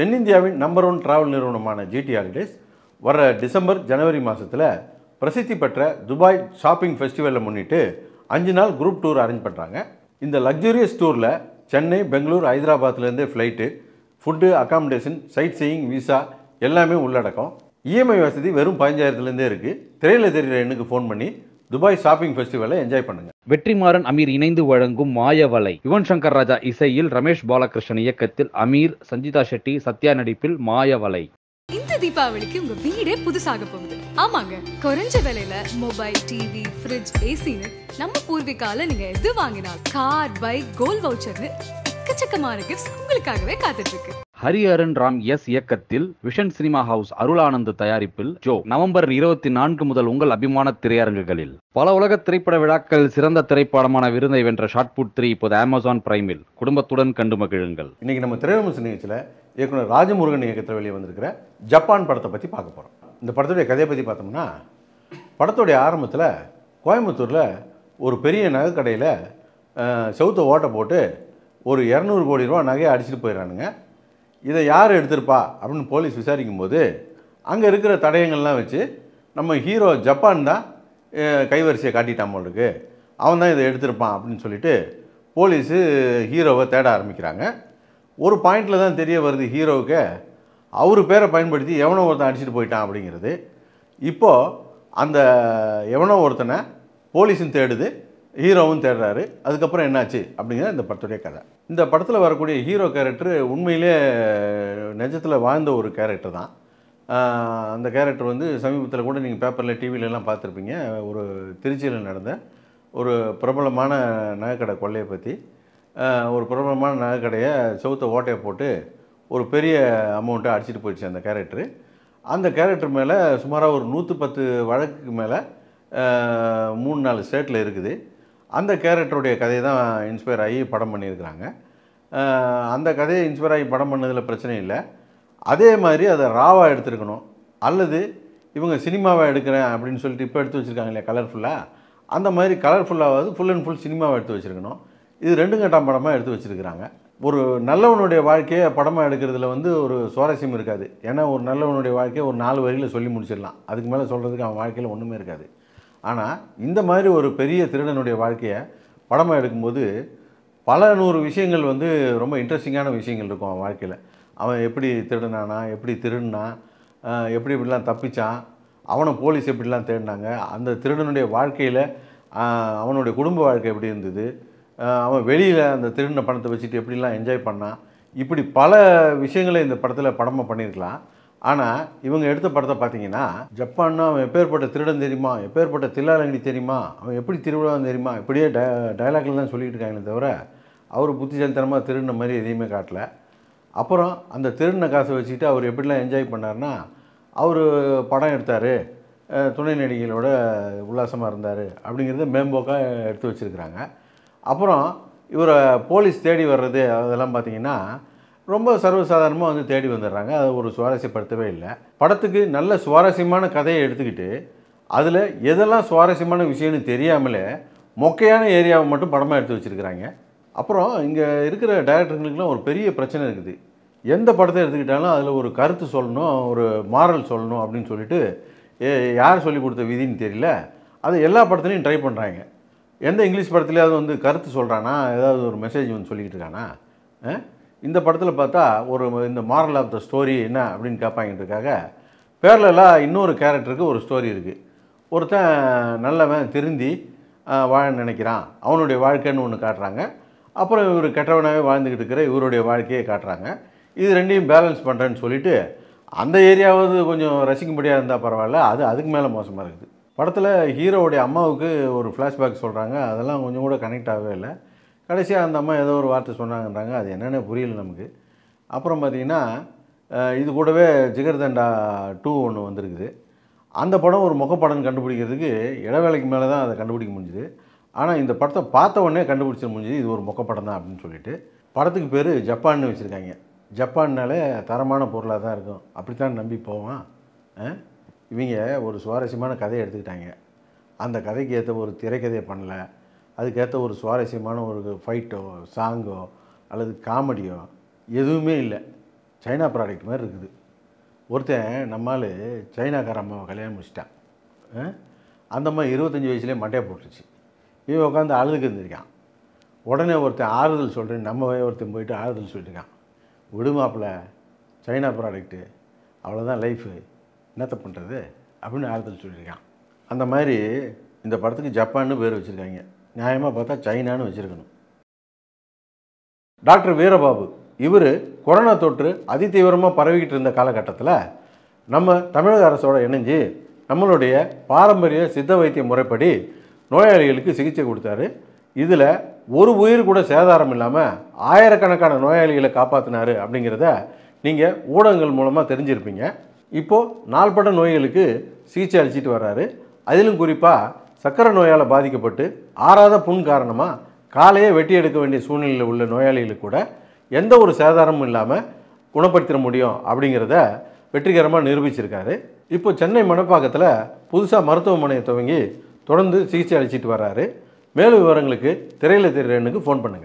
தென்னிந்தியாவின் number one travel நிறுவனமான GT Holidays வர டிசம்பர் ஜனவரி மாதத்தில் பிரசித்தி பெற்ற துபாய் ஷாப்பிங் ஃபெஸ்டிவலை முன்னிட்டு அஞ்சு நாள் குரூப் டூர் அரேஞ்ச் பண்ணுறாங்க இந்த லக்ஸூரியஸ் டூரில் சென்னை பெங்களூர் ஹைதராபாத்லேருந்தே flight food accommodation sight seeing visa எல்லாமே உள்ளடக்கம் இஎம்ஐ e வசதி வெறும் பதினஞ்சாயிரத்துலேருந்தே இருக்குது திரையில் தெரிகிற எண்ணுக்கு ஃபோன் பண்ணி துபாய் ஷாப்பிங் ஃபெஸ்டிவலை என்ஜாய் பண்ணுங்க வெற்றிமாறன் அமீர் இணைந்து வழங்கும் மாயவலை யுவன் சங்கர் ராஜா இசையில் ரமேஷ் பாலகிருஷ்ணன் இயக்கத்தில் அமீர் சஞ்சிதா ஷெட்டி சத்யா நடிப்பில் மாயவலை இந்த தீபாவளிக்கு உங்க வீடே புதுசாக போகுது ஆமாங்க குறைஞ்ச விலையில மொபைல் டிவி ஃப்ரிட்ஜ் ஏசின்னு நம்ம பூர்விகால நீங்க எது வாங்கினாலும் கார் பைக் கோல்ட் வவுச்சர்னு எக்கச்சக்கமான கிஃப்ட்ஸ் உங்களுக்காகவே காத்துட்டு இருக்கு ஹரிஹரன் ராம் எஸ் இயக்கத்தில் விஷன் சினிமா ஹவுஸ் அருளானந்த் தயாரிப்பில் ஜோ நவம்பர் இருபத்தி நான்கு முதல் உங்கள் அபிமான திரையரங்குகளில் பல உலக திரைப்பட விழாக்கள் சிறந்த திரைப்படமான விருந்தை வென்ற ஷார்ட்புட் த்ரீ இப்போது அமேசான் பிரைமில் குடும்பத்துடன் கண்டு மகிழுங்கள் இன்னைக்கு நம்ம திரையரங்கு நிகழ்ச்சியில் இயக்குனர் ராஜமுருகன் இயக்கத்தில் வெளியே வந்திருக்கிற ஜப்பான் படத்தை பற்றி பார்க்க போகிறோம் இந்த படத்துடைய கதையை பற்றி பார்த்தோம்னா படத்துடைய ஆரம்பத்தில் கோயம்புத்தூரில் ஒரு பெரிய நகை கடையில் செவுத்த ஓட்டை போட்டு ஒரு இரநூறு கோடி ரூபா நகையை அடிச்சுட்டு போயிடறானுங்க இதை யார் எடுத்திருப்பா அப்படின்னு போலீஸ் விசாரிக்கும் போது அங்கே இருக்கிற தடயங்கள்லாம் வச்சு நம்ம ஹீரோ ஜப்பான் தான் கைவரிசையை காட்டிட்டான் போல் அவன் தான் இதை எடுத்திருப்பான் அப்படின்னு சொல்லிட்டு போலீஸு ஹீரோவை தேட ஆரம்பிக்கிறாங்க ஒரு பாயிண்டில் தான் தெரிய வருது ஹீரோவுக்கு அவர் பேரை பயன்படுத்தி எவனோ ஒருத்தன் அடிச்சுட்டு போயிட்டான் அப்படிங்கிறது இப்போது அந்த எவனோ ஒருத்தனை போலீஸும் தேடுது ஹீரோவும் தேடுறாரு அதுக்கப்புறம் என்னாச்சு அப்படிங்கிற இந்த படத்துடைய கதை இந்த படத்தில் வரக்கூடிய ஹீரோ கேரக்டர் உண்மையிலே நெஜத்தில் வாழ்ந்த ஒரு கேரக்டர் தான் அந்த கேரக்டர் வந்து சமீபத்தில் கூட நீங்கள் பேப்பரில் டிவிலெலாம் பார்த்துருப்பீங்க ஒரு திருச்சியில் நடந்த ஒரு பிரபலமான நகைக்கடை கொள்ளையை பற்றி ஒரு பிரபலமான நகைக்கடையை சவுத்த ஓட்டையை போட்டு ஒரு பெரிய அமௌண்ட்டை அடிச்சிட்டு போயிடுச்சு அந்த கேரக்டரு அந்த கேரக்டர் மேலே சுமாராக ஒரு நூற்று பத்து வழக்குக்கு மேலே மூணு நாலு ஸ்டேட்டில் இருக்குது அந்த கேரக்டருடைய கதையை தான் இன்ஸ்பயர் ஆகி படம் பண்ணியிருக்கிறாங்க அந்த கதையை இன்ஸ்பயர் ஆகி படம் பண்ணதில் பிரச்சனை இல்லை அதே மாதிரி அதை ராவாக எடுத்துருக்கணும் அல்லது இவங்க சினிமாவை எடுக்கிறேன் அப்படின்னு சொல்லிட்டு இப்போ எடுத்து வச்சுருக்காங்க இல்லையா கலர்ஃபுல்லாக அந்த மாதிரி கலர்ஃபுல்லாவது ஃபுல் அண்ட் ஃபுல் சினிமாவை எடுத்து வச்சுருக்கணும் இது ரெண்டு கட்டம் படமாக எடுத்து வச்சுருக்கிறாங்க ஒரு நல்லவனுடைய வாழ்க்கையை படமாக எடுக்கிறதுல வந்து ஒரு சுவாரஸ்யம் இருக்காது ஏன்னா ஒரு நல்லவனுடைய வாழ்க்கையை ஒரு நாலு வரியில் சொல்லி முடிச்சிடலாம் அதுக்கு மேலே சொல்கிறதுக்கு அவன் வாழ்க்கையில் ஒன்றுமே இருக்காது ஆனால் இந்த மாதிரி ஒரு பெரிய திருடனுடைய வாழ்க்கையை படமாக எடுக்கும்போது பல நூறு விஷயங்கள் வந்து ரொம்ப இன்ட்ரெஸ்டிங்கான விஷயங்கள் இருக்கும் அவன் வாழ்க்கையில் அவன் எப்படி திருடினானா எப்படி திருடுனா எப்படி இப்படிலாம் தப்பிச்சான் அவனை போலீஸ் எப்படிலாம் தேடினாங்க அந்த திருடனுடைய வாழ்க்கையில் அவனுடைய குடும்ப வாழ்க்கை எப்படி இருந்தது அவன் வெளியில் அந்த திருடின பணத்தை வச்சுட்டு எப்படிலாம் என்ஜாய் பண்ணான் இப்படி பல விஷயங்களை இந்த படத்தில் படமாக பண்ணியிருக்கலாம் ஆனால் இவங்க எடுத்த படத்தை பார்த்தீங்கன்னா ஜப்பான்னா அவன் எப்பேற்பட்ட திருடன் தெரியுமா எப்பேற்பட்ட தில்லாலங்கடி தெரியுமா அவன் எப்படி திருவிழா தெரியுமா இப்படியே ட டயலாக்ல தான் சொல்லிட்டு இருக்காங்களே தவிர அவர் புத்திசாலித்தனமாக திருடின மாதிரி எதையுமே காட்டல அப்புறம் அந்த திருடின காசை வச்சுக்கிட்டு அவர் எப்படிலாம் என்ஜாய் பண்ணார்னா அவர் படம் எடுத்தார் துணை நடிகைகளோட உல்லாசமாக இருந்தார் அப்படிங்கிறத மேம்போக்காக எடுத்து வச்சுருக்கிறாங்க அப்புறம் இவரை போலீஸ் தேடி வர்றது அதெல்லாம் பார்த்திங்கன்னா ரொம்ப சர்வசாதாரணமாக வந்து தேடி வந்துடுறாங்க அதை ஒரு சுவாரஸ்யப்படுத்தவே இல்லை படத்துக்கு நல்ல சுவாரஸ்யமான கதையை எடுத்துக்கிட்டு அதில் எதெல்லாம் சுவாரஸ்யமான விஷயம்னு தெரியாமலே மொக்கையான ஏரியாவை மட்டும் படமாக எடுத்து வச்சுருக்கிறாங்க அப்புறம் இங்கே இருக்கிற டைரக்டர்களுக்கெல்லாம் ஒரு பெரிய பிரச்சனை இருக்குது எந்த படத்தை எடுத்துக்கிட்டாலும் அதில் ஒரு கருத்து சொல்லணும் ஒரு மாரல் சொல்லணும் அப்படின்னு சொல்லிட்டு யார் சொல்லி கொடுத்த விதின்னு தெரியல அது எல்லா படத்துலையும் ட்ரை பண்ணுறாங்க எந்த இங்கிலீஷ் படத்துலையாவது வந்து கருத்து சொல்கிறானா ஏதாவது ஒரு மெசேஜ் வந்து சொல்லிக்கிட்டு இருக்கானா இந்த படத்தில் பார்த்தா ஒரு இந்த மாரல் ஆஃப் த ஸ்டோரி என்ன அப்படின்னு கேட்பாங்கன்றக்காக பேரலெல்லாம் இன்னொரு கேரக்டருக்கு ஒரு ஸ்டோரி இருக்குது ஒருத்தன் நல்லவன் திருந்தி வாழ நினைக்கிறான் அவனுடைய வாழ்க்கைன்னு ஒன்று காட்டுறாங்க அப்புறம் இவர் கெட்டவனாகவே வாழ்ந்துக்கிட்டு இருக்கிற இவருடைய வாழ்க்கையை காட்டுறாங்க இது ரெண்டையும் பேலன்ஸ் பண்ணுறேன்னு சொல்லிவிட்டு அந்த ஏரியாவது கொஞ்சம் முடியாது இருந்தால் பரவாயில்ல அது அதுக்கு மேலே மோசமாக இருக்குது படத்தில் ஹீரோவுடைய அம்மாவுக்கு ஒரு ஃப்ளாஷ்பேக் சொல்கிறாங்க அதெல்லாம் கொஞ்சம் கூட கனெக்ட் ஆகவே இல்லை கடைசியாக அந்த அம்மா ஏதோ ஒரு வார்த்தை சொன்னாங்கன்றாங்க அது என்னென்ன புரியல நமக்கு அப்புறம் பார்த்திங்கன்னா இது கூடவே ஜிகர்தண்டா டூ ஒன்று வந்திருக்குது அந்த படம் ஒரு முகப்படம் கண்டுபிடிக்கிறதுக்கு இடவேளைக்கு மேலே தான் அதை கண்டுபிடிக்க முடிஞ்சுது ஆனால் இந்த படத்தை பார்த்த உடனே கண்டுபிடிச்சிட முடிஞ்சுது இது ஒரு முகப்படம் தான் அப்படின்னு சொல்லிட்டு படத்துக்கு பேர் ஜப்பான்னு வச்சுருக்காங்க ஜப்பான்னாலே தரமான பொருளாக தான் இருக்கும் அப்படித்தான் நம்பி போவான் இவங்க ஒரு சுவாரஸ்யமான கதையை எடுத்துக்கிட்டாங்க அந்த கதைக்கு ஏற்ற ஒரு திரைக்கதையை பண்ணலை அதுக்கேற்ற ஒரு சுவாரஸ்யமான ஒரு ஃபைட்டோ சாங்கோ அல்லது காமெடியோ எதுவுமே இல்லை சைனா ப்ராடக்ட் மாதிரி இருக்குது ஒருத்தன் நம்மால் சைனாக்கார அம்மாவை கல்யாணம் முடிச்சிட்டான் அந்த மாதிரி இருபத்தஞ்சி வயசுலேயே மண்டையை போட்டுருச்சு இவன் உட்காந்து அழுதுக்கு இருந்திருக்கான் உடனே ஒருத்தன் ஆறுதல் சொல்கிறேன் நம்ம ஒருத்தன் போயிட்டு ஆறுதல் சொல்லியிருக்கான் விடுமாப்பில் சைனா ப்ராடக்ட்டு அவ்வளோதான் லைஃபு என்னத்தை பண்ணுறது அப்படின்னு ஆறுதல் சொல்லியிருக்கான் அந்த மாதிரி இந்த படத்துக்கு ஜப்பான்னு பேர் வச்சுருக்காங்க நியாயமாக பார்த்தா சைனான்னு வச்சுருக்கணும் டாக்டர் வீரபாபு இவர் கொரோனா தொற்று அதிதீவிரமாக பரவிக்கிட்டு இருந்த காலகட்டத்தில் நம்ம தமிழக அரசோடு இணைஞ்சு நம்மளுடைய பாரம்பரிய சித்த வைத்திய முறைப்படி நோயாளிகளுக்கு சிகிச்சை கொடுத்தாரு இதில் ஒரு உயிர் கூட சேதாரம் இல்லாமல் ஆயிரக்கணக்கான நோயாளிகளை காப்பாற்றினார் அப்படிங்கிறத நீங்கள் ஊடகங்கள் மூலமாக தெரிஞ்சிருப்பீங்க இப்போது நாள்பட்ட நோய்களுக்கு சிகிச்சை அளிச்சிட்டு வர்றாரு அதிலும் குறிப்பாக சக்கரை நோயால் பாதிக்கப்பட்டு ஆறாத புண் காரணமாக காலையே வெட்டி எடுக்க வேண்டிய சூழ்நிலையில் உள்ள நோயாளிகளுக்கு கூட எந்த ஒரு சேதாரமும் இல்லாமல் குணப்படுத்திட முடியும் அப்படிங்கிறத வெற்றிகரமாக நிரூபிச்சிருக்காரு இப்போ சென்னை மணப்பாக்கத்தில் புதுசாக மருத்துவமனையை துவங்கி தொடர்ந்து சிகிச்சை அளிச்சிட்டு வர்றாரு மேலும் விவரங்களுக்கு திரையில் தெரியுறனுக்கு ஃபோன் பண்ணுங்கள்